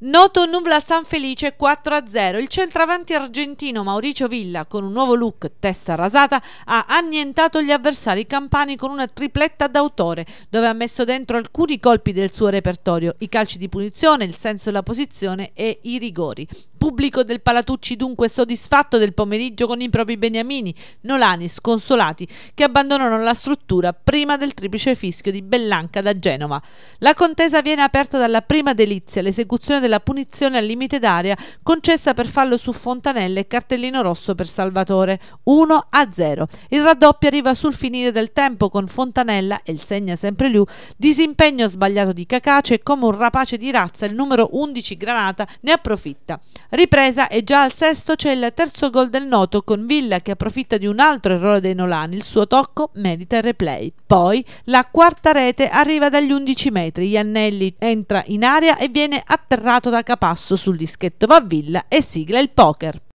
Noto Nubla San Felice 4-0. Il centravanti argentino Mauricio Villa, con un nuovo look testa rasata, ha annientato gli avversari campani con una tripletta d'autore, dove ha messo dentro alcuni colpi del suo repertorio, i calci di punizione, il senso della posizione e i rigori pubblico del Palatucci dunque soddisfatto del pomeriggio con i propri beniamini, nolani, sconsolati, che abbandonano la struttura prima del triplice fischio di Bellanca da Genova. La contesa viene aperta dalla prima delizia, l'esecuzione della punizione al limite d'aria concessa per fallo su Fontanella e cartellino rosso per Salvatore, 1 a 0. Il raddoppio arriva sul finire del tempo con Fontanella e il segna sempre lui, disimpegno sbagliato di Cacace e come un rapace di razza il numero 11 Granata ne approfitta. Rip ripresa e già al sesto c'è il terzo gol del noto con Villa che approfitta di un altro errore dei Nolani, il suo tocco merita il replay. Poi la quarta rete arriva dagli 11 metri, Iannelli entra in area e viene atterrato da Capasso sul dischetto va Villa e sigla il poker.